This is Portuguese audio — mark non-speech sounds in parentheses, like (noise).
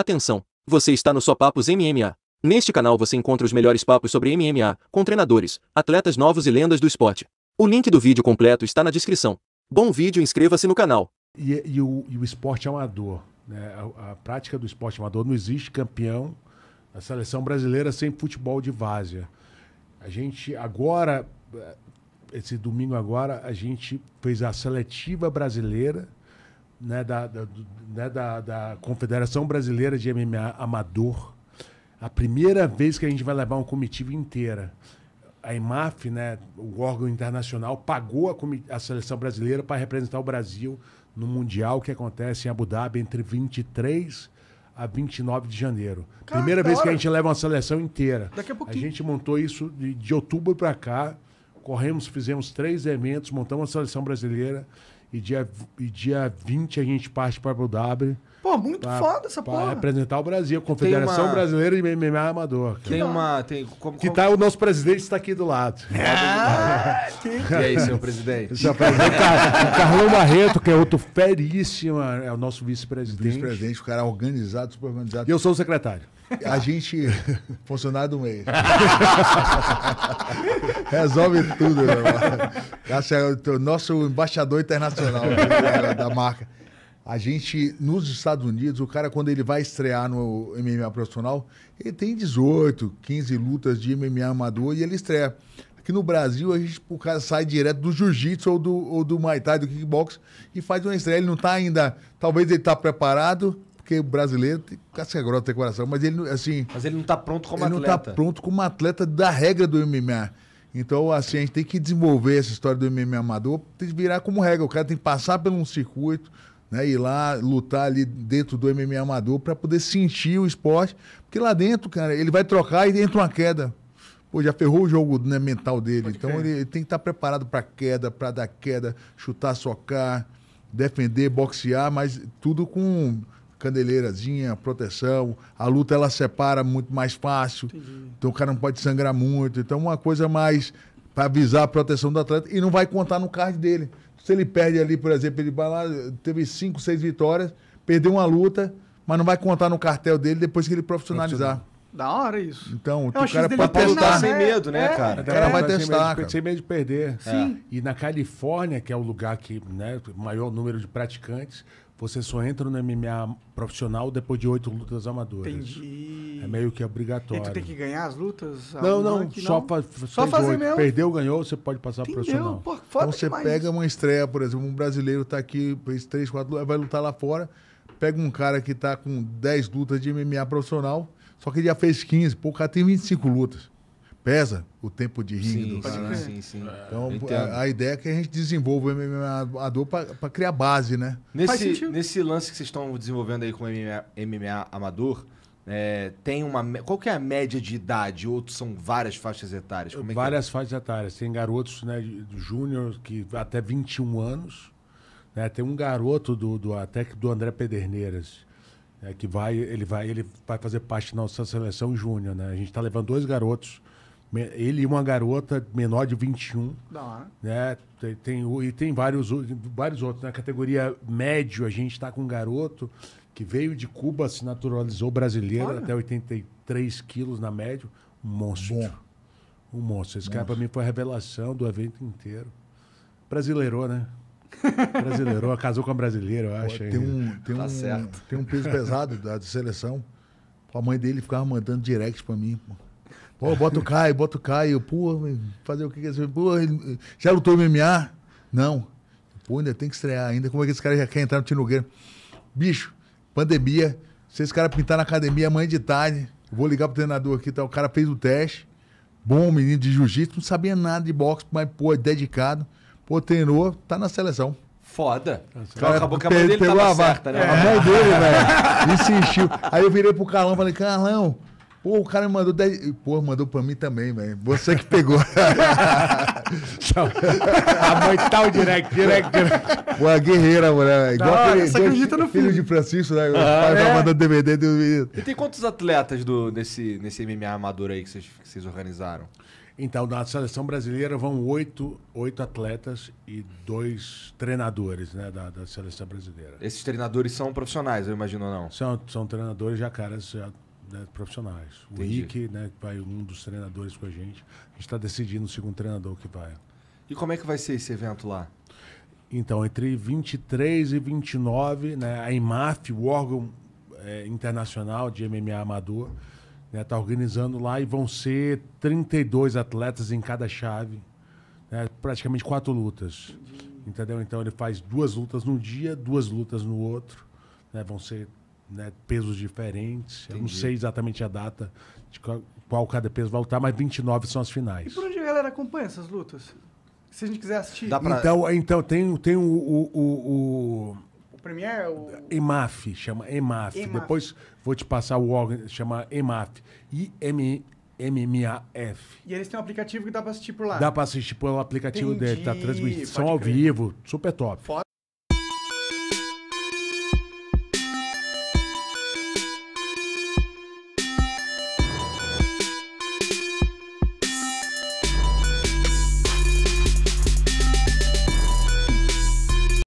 Atenção! Você está no Só Papos MMA. Neste canal você encontra os melhores papos sobre MMA, com treinadores, atletas novos e lendas do esporte. O link do vídeo completo está na descrição. Bom vídeo, inscreva-se no canal. E, e, o, e o, esporte amador, né? a, a, prática do esporte amador não existe campeão da seleção brasileira sem futebol de várzea. A gente agora, eh, esse domingo agora, a gente fez a seletiva brasileira né, da, da, né, da, da Confederação Brasileira de MMA Amador. A primeira vez que a gente vai levar uma comitiva inteira. A IMAF, né, o órgão internacional, pagou a, a seleção brasileira para representar o Brasil no Mundial que acontece em Abu Dhabi entre 23 a 29 de janeiro. Cara, Primeira vez que a gente leva uma seleção inteira. Daqui a pouquinho. A gente montou isso de, de outubro para cá. Corremos, fizemos três eventos, montamos a seleção brasileira. E dia, e dia 20 a gente parte para Abu Dhabi. Pô, muito pra, foda essa pra porra. representar o Brasil, a Confederação uma... Brasileira de MMA Amador. Cara. Tem uma. Tem, como, como... Que tá, o nosso presidente está aqui do lado. (laughs) É. Ah, do que... e aí, seu presidente? Seu presidente o Carlão Barreto, que é outro feríssimo, é o nosso vice-presidente. Vice-presidente, o cara organizado, super organizado. E eu sou o secretário. A gente. (laughs) Funcionário do mês. (laughs) Resolve tudo, meu irmão. Tá nosso embaixador internacional né, da marca. A gente, nos Estados Unidos, o cara, quando ele vai estrear no MMA profissional, ele tem 18, 15 lutas de MMA amador e ele estreia. Aqui no Brasil, a gente, o cara sai direto do jiu-jitsu ou do, ou do Muay Thai, do kickbox, e faz uma estreia. Ele não está ainda. Talvez ele está preparado, porque o brasileiro tem casca grossa, tem coração, mas ele assim. Mas ele não está pronto como ele tá atleta. Ele não está pronto como atleta da regra do MMA. Então, assim, a gente tem que desenvolver essa história do MMA amador, tem que virar como regra. O cara tem que passar por um circuito, né, ir lá lutar ali dentro do MMA amador para poder sentir o esporte, porque lá dentro, cara, ele vai trocar e entra uma queda. Pô, já ferrou o jogo né, mental dele. então ele, ele, tem que estar tá preparado para queda, para dar queda, chutar, socar, defender, boxear, mas tudo com candeleirazinha, proteção. A luta ela separa muito mais fácil. Entendi. Então o cara não pode sangrar muito. Então uma coisa mais para avisar a proteção do atleta e não vai contar no card dele. Se ele perde ali, por exemplo, ele vai lá, teve cinco, seis vitórias, perdeu uma luta, mas não vai contar no cartel dele depois que ele profissionalizar. Da hora isso. Então, é o cara pode testar. Sem medo, né, é, cara? O cara é, vai testar. Sem medo, sem medo de perder. Sim. É. E na Califórnia, que é o lugar que, né, maior número de praticantes, você só entra no MMA profissional depois de oito lutas amadoras. Entendi. É meio que obrigatório. E tu tem que ganhar as lutas? Não, não, não, só, fa só fazer 8. mesmo. Perdeu, ganhou, você pode passar Entendeu? profissional. Pô, então você demais. pega uma estreia, por exemplo, um brasileiro está aqui, fez três, quatro lutas, vai lutar lá fora, pega um cara que está com 10 lutas de MMA profissional, só que ele já fez 15, pô, o cara tem 25 lutas pesa o tempo de ringue sim, do cara. Sim, né? sim, sim. Então, a, a, ideia é que a gente desenvolva o MMA para criar base, né? Nesse, nesse lance que vocês estão desenvolvendo aí com o MMA, MMA amador, é, tem uma. Qual que é a média de idade? Outros são várias faixas etárias? É, é várias é? faixas etárias. Tem garotos né, júnior que até 21 anos. Né? Tem um garoto do, do até do André Pederneiras. Né, que vai, ele vai, ele vai fazer parte da nossa seleção júnior. Né? A gente está levando dois garotos ele e uma garota menor de 21. Da hora. Né? Tem, tem, e tem vários, vários outros. Na né? categoria médio, a gente está com um garoto que veio de Cuba, se naturalizou brasileiro, Olha. até 83 quilos na média. Um monstro. Bom. Um monstro. Esse cara, para mim, foi a revelação do evento inteiro. Brasileirou, né? Brasileirou, (laughs) casou com a brasileira, eu acho. Pô, tem um, tem, tá um, certo. tem um peso pesado da seleção. A mãe dele ficava mandando direct para mim. Pô. Pô, bota o Caio, bota o Caio. Pô, fazer o que que Pô, já lutou MMA? Não. Pô, ainda tem que estrear ainda. Como é que esse cara já quer entrar no Tino Guerra? Bicho, pandemia. Se esse cara pintar na academia amanhã de tarde, vou ligar pro treinador aqui, tá? O cara fez o teste. Bom menino de jiu-jitsu, não sabia nada de boxe, mas, pô, é dedicado. Pô, treinou, tá na seleção. Foda. Tá cara, acabou que a mãe dele tava certa, né? É. A mãe dele, velho, insistiu. Aí eu virei pro Carlão e falei, Carlão, Pô, o cara me mandou 10. Pô, mandou pra mim também, velho. Você que pegou. (laughs) a mãe tá o direct, direct, direct. Pô, a é guerreira, mulher. Igual aquele, você acredita no filho. Filho de Francisco, né? Ah, o pai é? mandou DVD do menino. E tem quantos atletas do, nesse, nesse MMA amador aí que vocês, que vocês organizaram? Então, na seleção brasileira vão oito, oito atletas e dois treinadores né, da, da seleção brasileira. Esses treinadores são profissionais, eu imagino, ou não? São, são treinadores já caras já né, profissionais. O Ike né, que vai um dos treinadores com a gente. A gente está decidindo o segundo treinador que vai. E como é que vai ser esse evento lá? Então, entre 23 e 29, né, a IMAF, o órgão é, internacional de MMA amador, está né, tá organizando lá e vão ser 32 atletas em cada chave. Né, praticamente quatro lutas. Entendi. Entendeu? Então ele faz duas lutas num dia, duas lutas no outro. Né, vão ser né, pesos diferentes. Entendi. Eu não sei exatamente a data de qual, qual, cada peso vai lutar, mas 29 são as finais. E por onde a galera acompanha essas lutas? Se a gente quiser assistir. Pra... então, então, tem, tem o, o, o, o... Premier? O... EMAF, chama EMAF. EMAF. Depois vou te passar o órgão, chama EMAF. I-M-M-A-F. E eles têm um aplicativo que dá pra assistir por lá. Dá pra assistir pelo aplicativo Entendi. dele, tá transmitindo ao vivo, super top. Foda